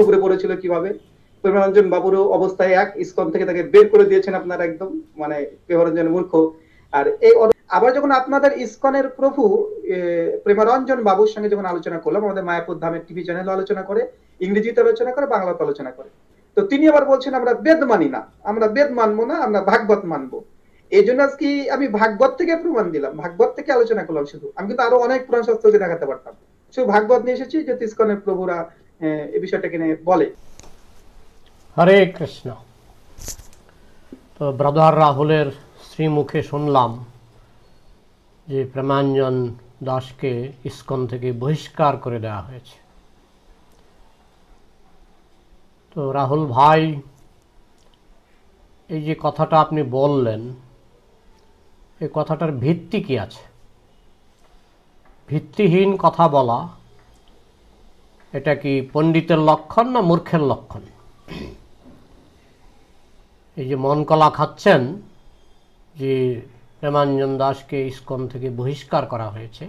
থুবড়ে পড়েছিল কিভাবে প্রেমরঞ্জন বাবুর অবস্থায় এক ইস্কন থেকে তাকে বের করে দিয়েছেন আপনারা একদম মানে প্রেমরঞ্জন মূর্খ আর এই আবার যখন আপনাদের ইস্কনের প্রভু প্রেমরঞ্জন বাবুর সঙ্গে যখন আলোচনা করলাম আমাদের মায়াপুর ধামের টিভি চ্যানেল আলোচনা করে ইংরেজিতে আলোচনা করে বাংলাতে আলোচনা করে তো তিনি আবার বলছেন আমরা বেদ মানি না আমরা বেদ মানবো না আমরা ভাগবত মানবো এই জন্য আজকে আমি ভাগবত থেকে প্রমাণ দিলাম ভাগবত থেকে আলোচনা করলাম শুধু আমি কিন্তু আরো অনেক পুরাণ শাস্ত্রকে দেখাতে পারতাম শুধু ভাগবত নিয়ে এসেছি যে তিস্কনের প্রভুরা এই বিষয়টাকে নিয়ে বলে হরে কৃষ্ণ তো ব্রাদার রাহুলের শ্রীমুখে শুনলাম যে প্রেমাঞ্জন দাসকে ইস্কন থেকে বহিষ্কার করে দেওয়া হয়েছে তো রাহুল ভাই এই যে কথাটা আপনি বললেন এই কথাটার ভিত্তি কি আছে ভিত্তিহীন কথা বলা এটা কি পণ্ডিতের লক্ষণ না মূর্খের লক্ষণ এই যে মন কলা খাচ্ছেন যে প্রেমাঞ্জন দাসকে ইস্কন থেকে বহিষ্কার করা হয়েছে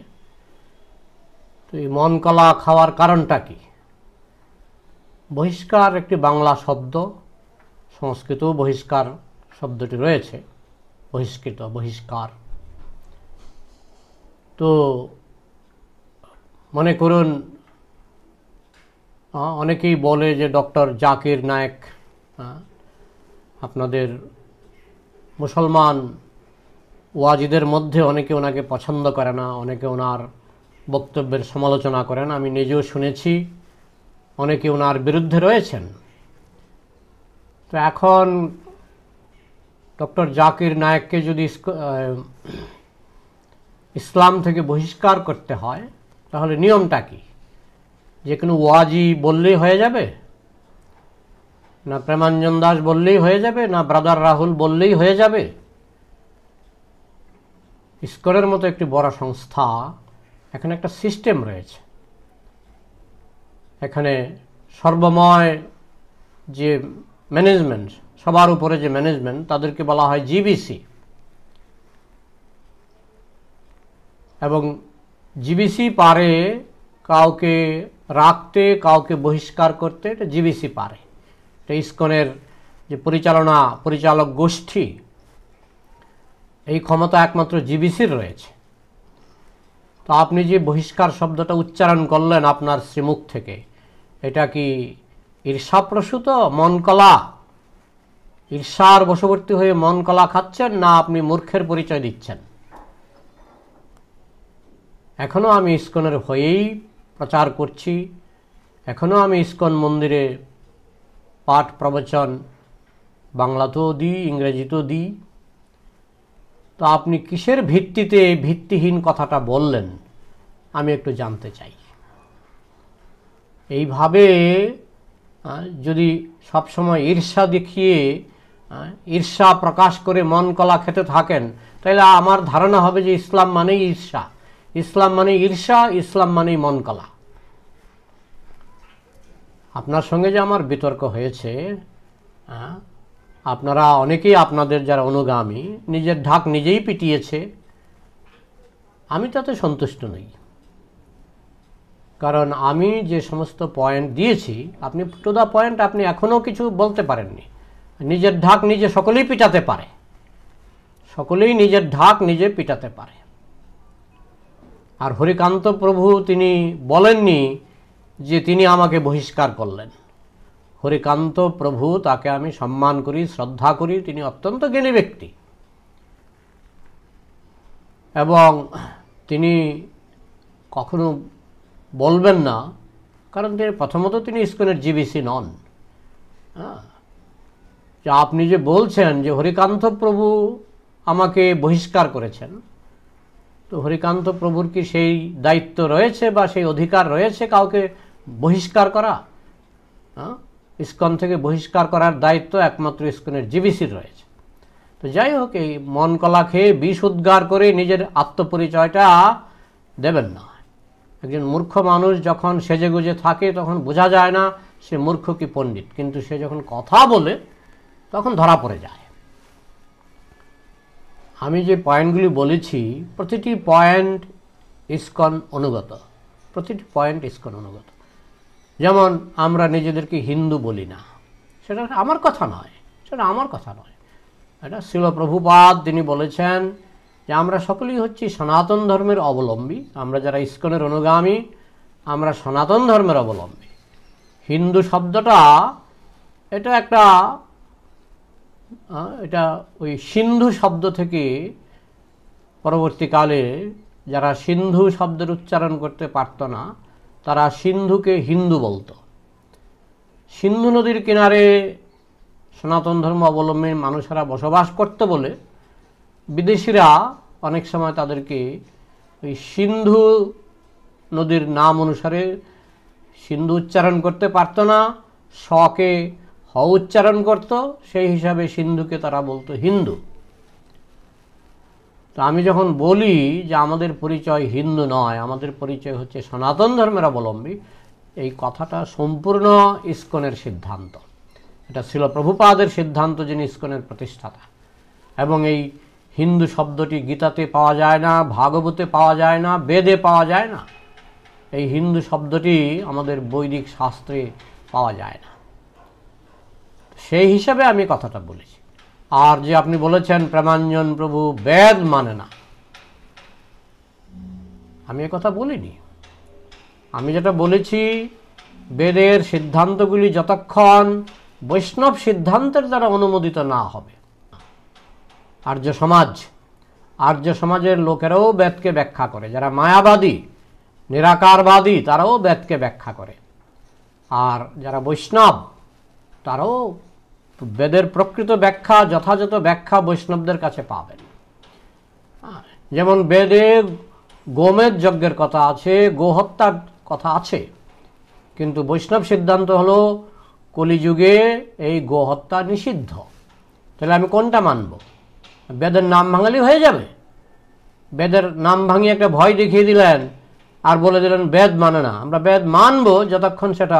তো এই মন কলা খাওয়ার কারণটা কি বহিষ্কার একটি বাংলা শব্দ সংস্কৃতও বহিষ্কার শব্দটি রয়েছে বহিষ্কৃত বহিষ্কার তো মনে করুন হ্যাঁ, অনেকেই বলে যে ডক্টর জাকির নায়েক হ্যাঁ, আপনাদের মুসলমান ওয়াজিদের মধ্যে অনেকে ওনাকে পছন্দ করে না অনেকে ওনার বক্তব্যের সমালোচনা করেন আমি নিজেও শুনেছি অনেকে ওনার বিরুদ্ধে রয়েছেন তো এখন ডক্টর জাকির নায়ককে যদি ইসলাম থেকে বহিষ্কার করতে হয় তাহলে নিয়মটা কী যে কোনো ওয়াজি বললেই হয়ে যাবে না প্রেমাঞ্জন দাস বললেই হয়ে যাবে না ব্রাদার রাহুল বললেই হয়ে যাবে স্কোরের মতো একটি বড় সংস্থা এখানে একটা সিস্টেম রয়েছে এখানে সর্বময় যে ম্যানেজমেন্ট সবার উপরে যে ম্যানেজমেন্ট তাদেরকে বলা হয় জিবিসি এবং জিবিসি পারে কাউকে রাখতে কাউকে বহিষ্কার করতে এটা জিবিসি পারে এটা ইস্কনের যে পরিচালনা পরিচালক গোষ্ঠী এই ক্ষমতা একমাত্র জিবিসির রয়েছে তো আপনি যে বহিষ্কার শব্দটা উচ্চারণ করলেন আপনার শ্রীমুখ থেকে এটা কি ঈর্ষাপ্রসূত মনকলা ঈর্ষার বশবর্তী হয়ে মন কলা খাচ্ছেন না আপনি মূর্খের পরিচয় দিচ্ছেন এখনও আমি ইস্কনের হয়েই প্রচার করছি এখনও আমি ইস্কন মন্দিরে পাঠ প্রবচন বাংলাতেও দিই ইংরেজিতেও দিই তো আপনি কিসের ভিত্তিতে ভিত্তিহীন কথাটা বললেন আমি একটু জানতে চাই এইভাবে যদি সবসময় ঈর্ষা দেখিয়ে ঈর্ষা প্রকাশ করে মন কলা খেতে থাকেন তাহলে আমার ধারণা হবে যে ইসলাম মানেই ঈর্ষা ইসলাম মানে ঈর্ষা ইসলাম মানেই মন কলা আপনার সঙ্গে যে আমার বিতর্ক হয়েছে আপনারা অনেকেই আপনাদের যারা অনুগামী নিজের ঢাক নিজেই পিটিয়েছে আমি তাতে সন্তুষ্ট নই কারণ আমি যে সমস্ত পয়েন্ট দিয়েছি আপনি টু দ্য পয়েন্ট আপনি এখনও কিছু বলতে পারেননি নিজের ঢাক নিজে সকলেই পিটাতে পারে সকলেই নিজের ঢাক নিজে পিটাতে পারে আর হরিকান্ত প্রভু তিনি বলেননি যে তিনি আমাকে বহিষ্কার করলেন হরিকান্ত প্রভু তাকে আমি সম্মান করি শ্রদ্ধা করি তিনি অত্যন্ত জ্ঞানী ব্যক্তি এবং তিনি কখনো বলবেন না কারণ তিনি প্রথমত তিনি ইস্কনের জিবিসি নন হ্যাঁ যা আপনি যে বলছেন যে হরিকান্ত প্রভু আমাকে বহিষ্কার করেছেন তো হরিকান্ত প্রভুর কি সেই দায়িত্ব রয়েছে বা সেই অধিকার রয়েছে কাউকে বহিষ্কার করা হ্যাঁ? ইস্কন থেকে বহিষ্কার করার দায়িত্ব একমাত্র ইস্কনের জিবিসির রয়েছে তো যাই হোক এই মন কলা খেয়ে বিষ উদ্গার করে নিজের আত্মপরিচয়টা দেবেন না একজন মূর্খ মানুষ যখন সেজেগুজে থাকে তখন বোঝা যায় না সে মূর্খ কি পণ্ডিত কিন্তু সে যখন কথা বলে তখন ধরা পড়ে যায় আমি যে পয়েন্টগুলি বলেছি প্রতিটি পয়েন্ট ইস্কন অনুগত প্রতিটি পয়েন্ট ইস্কন অনুগত যেমন আমরা নিজেদেরকে হিন্দু বলি না সেটা আমার কথা নয় সেটা আমার কথা নয় এটা শিলপ্রভুপাদ তিনি বলেছেন যে আমরা সকলেই হচ্ছি সনাতন ধর্মের অবলম্বী আমরা যারা ইস্কনের অনুগামী আমরা সনাতন ধর্মের অবলম্বী হিন্দু শব্দটা এটা একটা এটা ওই সিন্ধু শব্দ থেকে পরবর্তীকালে যারা সিন্ধু শব্দের উচ্চারণ করতে পারত না তারা সিন্ধুকে হিন্দু বলতো সিন্ধু নদীর কিনারে সনাতন ধর্ম অবলম্বী মানুষেরা বসবাস করতে বলে বিদেশিরা অনেক সময় তাদেরকে ওই সিন্ধু নদীর নাম অনুসারে সিন্ধু উচ্চারণ করতে পারত না শকে হ উচ্চারণ করত সেই হিসাবে সিন্ধুকে তারা বলতো হিন্দু তো আমি যখন বলি যে আমাদের পরিচয় হিন্দু নয় আমাদের পরিচয় হচ্ছে সনাতন ধর্মের অবলম্বী এই কথাটা সম্পূর্ণ ইস্কনের সিদ্ধান্ত এটা ছিল প্রভুপাদের সিদ্ধান্ত যিনি ইস্কনের প্রতিষ্ঠাতা এবং এই হিন্দু শব্দটি গীতাতে পাওয়া যায় না ভাগবতে পাওয়া যায় না বেদে পাওয়া যায় না এই হিন্দু শব্দটি আমাদের বৈদিক শাস্ত্রে পাওয়া যায় না সেই হিসাবে আমি কথাটা বলেছি আর যে আপনি বলেছেন প্রেমাঞ্জন প্রভু বেদ মানে না আমি কথা বলিনি আমি যেটা বলেছি বেদের সিদ্ধান্তগুলি যতক্ষণ বৈষ্ণব সিদ্ধান্তের দ্বারা অনুমোদিত না হবে আর্য সমাজ আর্য সমাজের লোকেরাও বেদকে ব্যাখ্যা করে যারা মায়াবাদী নিরাকারবাদী তারাও বেদকে ব্যাখ্যা করে আর যারা বৈষ্ণব তারাও বেদের প্রকৃত ব্যাখ্যা যথাযথ ব্যাখ্যা বৈষ্ণবদের কাছে পাবেন যেমন বেদে গোমেদ যজ্ঞের কথা আছে গোহত্যার কথা আছে কিন্তু বৈষ্ণব সিদ্ধান্ত হলো কলিযুগে এই গোহত্যা নিষিদ্ধ তাহলে আমি কোনটা মানব বেদের নাম ভাঙালি হয়ে যাবে বেদের নাম ভাঙিয়ে একটা ভয় দেখিয়ে দিলেন আর বলে দিলেন বেদ মানে না আমরা বেদ মানব যতক্ষণ সেটা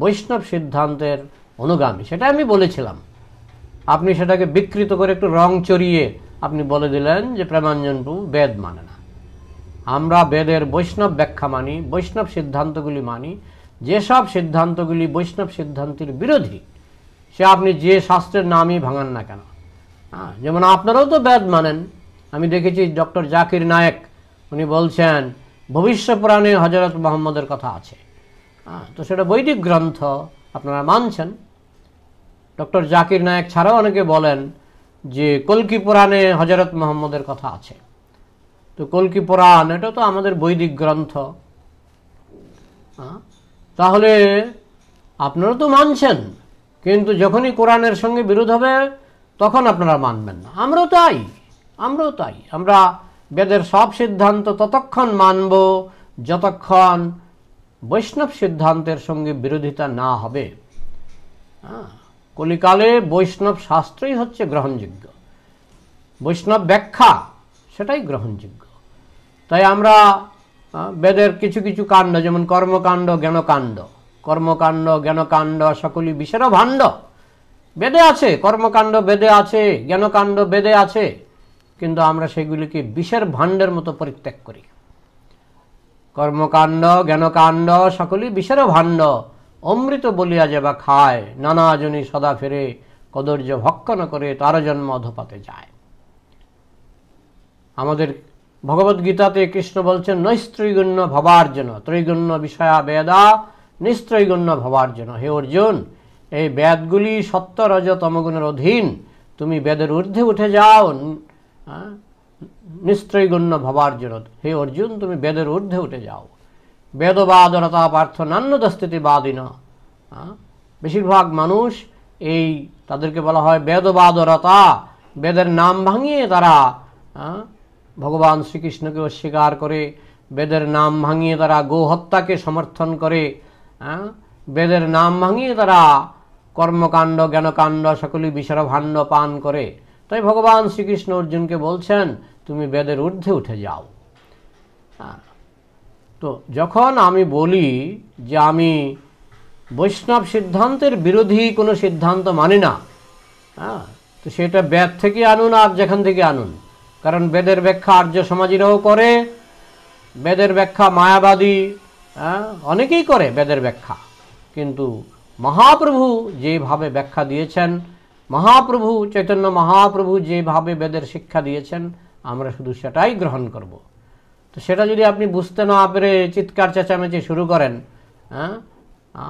বৈষ্ণব সিদ্ধান্তের অনুগামী সেটা আমি বলেছিলাম আপনি সেটাকে বিকৃত করে একটু রং চড়িয়ে আপনি বলে দিলেন যে প্রেমাঞ্জন প্রভু বেদ মানে না আমরা বেদের বৈষ্ণব ব্যাখ্যা মানি বৈষ্ণব সিদ্ধান্তগুলি মানি যেসব সিদ্ধান্তগুলি বৈষ্ণব সিদ্ধান্তের বিরোধী সে আপনি যে শাস্ত্রের নামই ভাঙান না কেন হ্যাঁ যেমন আপনারাও তো বেদ মানেন আমি দেখেছি ডক্টর জাকির নায়েক উনি বলছেন ভবিষ্যপুরাণে হজরত মোহাম্মদের কথা আছে হ্যাঁ তো সেটা বৈদিক গ্রন্থ আপনারা মানছেন ডক্টর জাকির নায়ক ছাড়াও অনেকে বলেন যে কলকি পুরাণে হজরত মোহাম্মদের কথা আছে তো কলকি পুরাণ এটা তো আমাদের বৈদিক গ্রন্থ তাহলে আপনারা তো মানছেন কিন্তু যখনই কোরআনের সঙ্গে বিরোধ হবে তখন আপনারা মানবেন না আমরাও তাই আমরাও তাই আমরা বেদের সব সিদ্ধান্ত ততক্ষণ মানব যতক্ষণ বৈষ্ণব সিদ্ধান্তের সঙ্গে বিরোধিতা না হবে কলিকালে বৈষ্ণব শাস্ত্রই হচ্ছে গ্রহণযোগ্য বৈষ্ণব ব্যাখ্যা সেটাই গ্রহণযোগ্য তাই আমরা বেদের কিছু কিছু কাণ্ড যেমন কর্মকাণ্ড জ্ঞানকাণ্ড কর্মকাণ্ড জ্ঞানকাণ্ড সকলই বিশেষ ভাণ্ড বেদে আছে কর্মকাণ্ড বেদে আছে জ্ঞানকাণ্ড বেদে আছে কিন্তু আমরা সেগুলিকে বিষের ভাণ্ডের মতো পরিত্যাগ করি কর্মকাণ্ড জ্ঞানকাণ্ড সকলই বিষের ভাণ্ড অমৃত বলিয়া যে বা খায় নানা সদা ফেরে কদর্য ভক্ষণ করে তার জন্ম অধপাতে যায় আমাদের ভগবদ্গীতাতে কৃষ্ণ বলছেন নৈস্ত্রৈগুণ্য ভবার জন্য ত্রৈগুণ্য বিষয়া বেদা নিস্ত্রৈগুণ্য ভবার জন্য হে অর্জুন এই বেদগুলি সত্য রজ তমগুণের অধীন তুমি বেদের ঊর্ধ্বে উঠে যাও নিশ্চয় ভাবার জন্য হে অর্জুন তুমি বেদের ঊর্ধ্বে উঠে যাও বেদবাদরতা না বেশিরভাগ মানুষ এই তাদেরকে বলা হয় বেদবাদরতা বেদের নাম ভাঙিয়ে তারা ভগবান শ্রীকৃষ্ণকে অস্বীকার করে বেদের নাম ভাঙিয়ে তারা গোহত্যাকে সমর্থন করে বেদের নাম ভাঙিয়ে তারা কর্মকাণ্ড জ্ঞানকাণ্ড সকলই বিশরভাণ্ড পান করে তাই ভগবান শ্রীকৃষ্ণ অর্জুনকে বলছেন তুমি বেদের ঊর্ধ্বে উঠে যাও হ্যাঁ। তো যখন আমি বলি যে আমি বৈষ্ণব সিদ্ধান্তের বিরোধী কোনো সিদ্ধান্ত মানি না হ্যাঁ তো সেটা বেদ থেকে আনুন আর যেখান থেকে আনুন কারণ বেদের ব্যাখ্যা আর্য সমাজেরাও করে বেদের ব্যাখ্যা মায়াবাদী হ্যাঁ, অনেকেই করে বেদের ব্যাখ্যা কিন্তু মহাপ্রভু যেভাবে ব্যাখ্যা দিয়েছেন মহাপ্রভু চৈতন্য মহাপ্রভু যেভাবে বেদের শিক্ষা দিয়েছেন আমরা শুধু সেটাই গ্রহণ করব। তো সেটা যদি আপনি বুঝতে না পেরে চিৎকার চেঁচামেচি শুরু করেন হ্যাঁ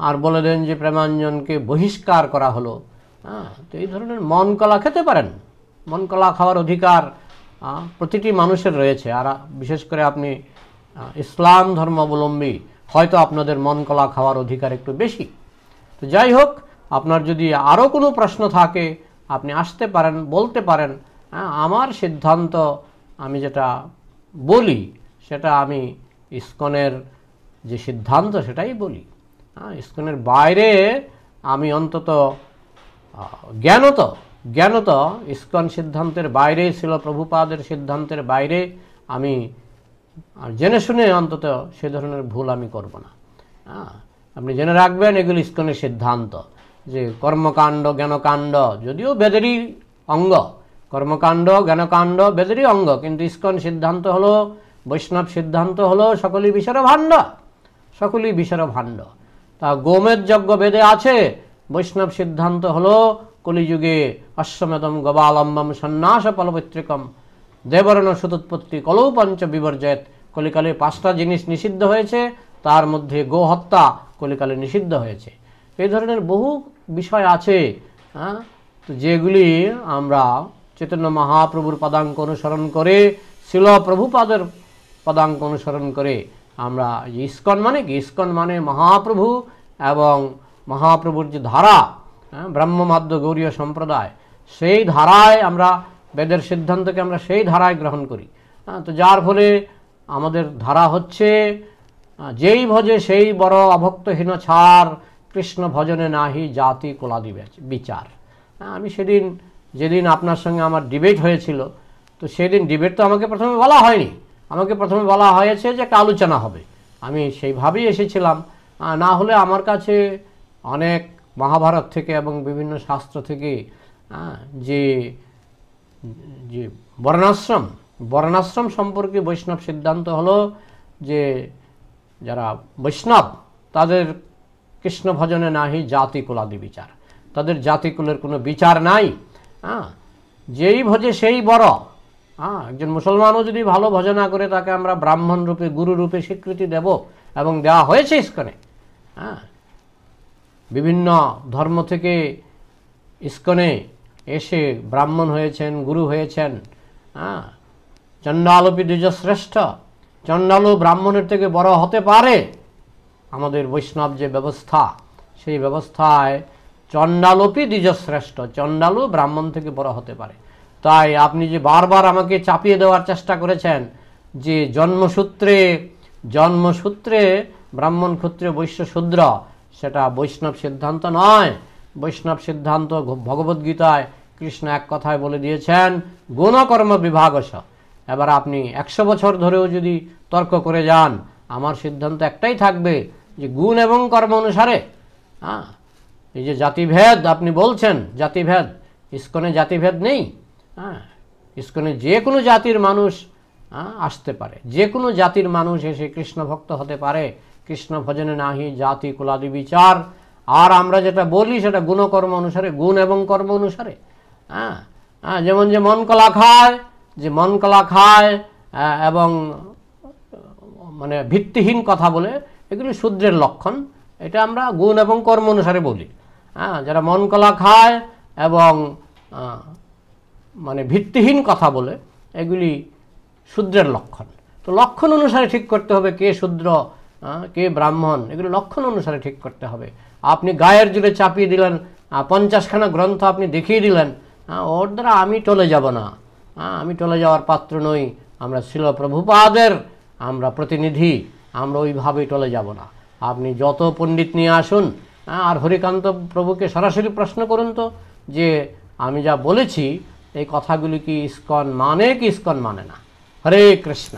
আর বলে দেন যে প্রেমাঞ্জনকে বহিষ্কার করা হলো হ্যাঁ তো এই ধরনের মন কলা খেতে পারেন মন কলা খাওয়ার অধিকার প্রতিটি মানুষের রয়েছে আর বিশেষ করে আপনি ইসলাম ধর্মাবলম্বী হয়তো আপনাদের মন কলা খাওয়ার অধিকার একটু বেশি তো যাই হোক আপনার যদি আরও কোনো প্রশ্ন থাকে আপনি আসতে পারেন বলতে পারেন হ্যাঁ, আমার সিদ্ধান্ত আমি যেটা বলি সেটা আমি ইস্কনের যে সিদ্ধান্ত সেটাই বলি হ্যাঁ ইস্কনের বাইরে আমি অন্তত জ্ঞানত জ্ঞানত ইস্কন সিদ্ধান্তের বাইরে ছিল প্রভুপাদের সিদ্ধান্তের বাইরে আমি জেনে শুনে অন্তত সে ধরনের ভুল আমি করব না হ্যাঁ আপনি জেনে রাখবেন এগুলি ইস্কনের সিদ্ধান্ত যে কর্মকাণ্ড জ্ঞানকাণ্ড যদিও বেদেরই অঙ্গ কর্মকাণ্ড জ্ঞানকাণ্ড বেদেরই অঙ্গ কিন্তু ইস্কন সিদ্ধান্ত হলো বৈষ্ণব সিদ্ধান্ত হলো সকলই বিষের ভাণ্ড সকলই বিষের ভাণ্ড তা গোমের যজ্ঞ বেদে আছে বৈষ্ণব সিদ্ধান্ত হলো কলিযুগে অশ্বমেদম গবালম্বম সন্ন্যাস ফলপৈত্রিকম দেবরণ সুতোৎপত্তি কলৌ পঞ্চ বিবর্জয়ত কলিকালে পাঁচটা জিনিস নিষিদ্ধ হয়েছে তার মধ্যে গো হত্যা কলিকালে নিষিদ্ধ হয়েছে এই ধরনের বহু বিষয় আছে হ্যাঁ তো যেগুলি আমরা চৈতন্য মহাপ্রভুর পদাঙ্ক অনুসরণ করে শিল প্রভুপাদের পদাঙ্ক অনুসরণ করে আমরা ইস্কন মানে কি ইস্কন মানে মহাপ্রভু এবং মহাপ্রভুর যে ধারা হ্যাঁ, ব্রহ্মমাদ্য গৌরীয় সম্প্রদায় সেই ধারায় আমরা বেদের সিদ্ধান্তকে আমরা সেই ধারায় গ্রহণ করি হ্যাঁ, তো যার ফলে আমাদের ধারা হচ্ছে যেই ভজে সেই বড় অভক্তহীন ছাড় কৃষ্ণ ভজনে নাহি জাতি কোলাদি বিচার হ্যাঁ, আমি সেদিন যেদিন আপনার সঙ্গে আমার ডিবেট হয়েছিল তো সেদিন ডিবেট তো আমাকে প্রথমে বলা হয়নি আমাকে প্রথমে বলা হয়েছে যে একটা আলোচনা হবে আমি সেইভাবেই এসেছিলাম না হলে আমার কাছে অনেক মহাভারত থেকে এবং বিভিন্ন শাস্ত্র থেকে যে যে বর্ণাশ্রম বর্ণাশ্রম সম্পর্কে বৈষ্ণব সিদ্ধান্ত হলো যে যারা বৈষ্ণব তাদের কৃষ্ণ ভজনে নাহি জাতি কুলাদি বিচার তাদের জাতিকুলের কোনো বিচার নাই হ্যাঁ যেই ভজে সেই বড় হ্যাঁ একজন মুসলমানও যদি ভালো ভজনা করে তাকে আমরা ব্রাহ্মণ রূপে গুরু রূপে স্বীকৃতি দেব এবং দেওয়া হয়েছে ইস্কনে হ্যাঁ বিভিন্ন ধর্ম থেকে ইস্কনে এসে ব্রাহ্মণ হয়েছেন গুরু হয়েছেন হ্যাঁ চণ্ডালোপি দ্বিজ শ্রেষ্ঠ চণ্ডালু ব্রাহ্মণের থেকে বড় হতে পারে আমাদের বৈষ্ণব যে ব্যবস্থা সেই ব্যবস্থায় চণ্ডালোপি দ্বিজশ্রেষ্ঠ চণ্ডালু ব্রাহ্মণ থেকে বড় হতে পারে তাই আপনি যে বারবার আমাকে চাপিয়ে দেওয়ার চেষ্টা করেছেন যে জন্মসূত্রে জন্মসূত্রে ব্রাহ্মণ ক্ষত্রে বৈশ্য শূদ্র সেটা বৈষ্ণব সিদ্ধান্ত নয় বৈষ্ণব সিদ্ধান্ত ভগবদ্গীতায় কৃষ্ণ এক কথায় বলে দিয়েছেন গুণকর্ম স এবার আপনি একশো বছর ধরেও যদি তর্ক করে যান আমার সিদ্ধান্ত একটাই থাকবে যে গুণ এবং কর্ম অনুসারে হ্যাঁ এই যে জাতিভেদ আপনি বলছেন জাতিভেদ ইস্কনে জাতিভেদ নেই হ্যাঁ ইস্কনে যে কোনো জাতির মানুষ হ্যাঁ, আসতে পারে যে কোনো জাতির মানুষ এসে কৃষ্ণ ভক্ত হতে পারে কৃষ্ণ ভজনে নাহি জাতি কুলাদি বিচার আর আমরা যেটা বলি সেটা গুণকর্ম অনুসারে গুণ এবং কর্ম অনুসারে হ্যাঁ হ্যাঁ যেমন যে মন কলা খায় যে মন কলা খায় এবং মানে ভিত্তিহীন কথা বলে এগুলি শূদ্রের লক্ষণ এটা আমরা গুণ এবং কর্ম অনুসারে বলি হ্যাঁ যারা মন কলা খায় এবং মানে ভিত্তিহীন কথা বলে এগুলি শূদ্রের লক্ষণ তো লক্ষণ অনুসারে ঠিক করতে হবে কে শূদ্র কে ব্রাহ্মণ এগুলি লক্ষণ অনুসারে ঠিক করতে হবে আপনি গায়ের জুড়ে চাপিয়ে দিলেন পঞ্চাশখানা গ্রন্থ আপনি দেখিয়ে দিলেন ওর দ্বারা আমি চলে যাব না আমি চলে যাওয়ার পাত্র নই আমরা শিল প্রভুপাদের আমরা প্রতিনিধি আমরা ওইভাবে চলে যাব না আপনি যত পণ্ডিত নিয়ে আসুন হ্যাঁ, আর হরিকান্ত প্রভুকে সরাসরি প্রশ্ন করুন তো যে আমি যা বলেছি এই কথাগুলি কি ইস্কন মানে কি ইস্কন মানে না হরে কৃষ্ণ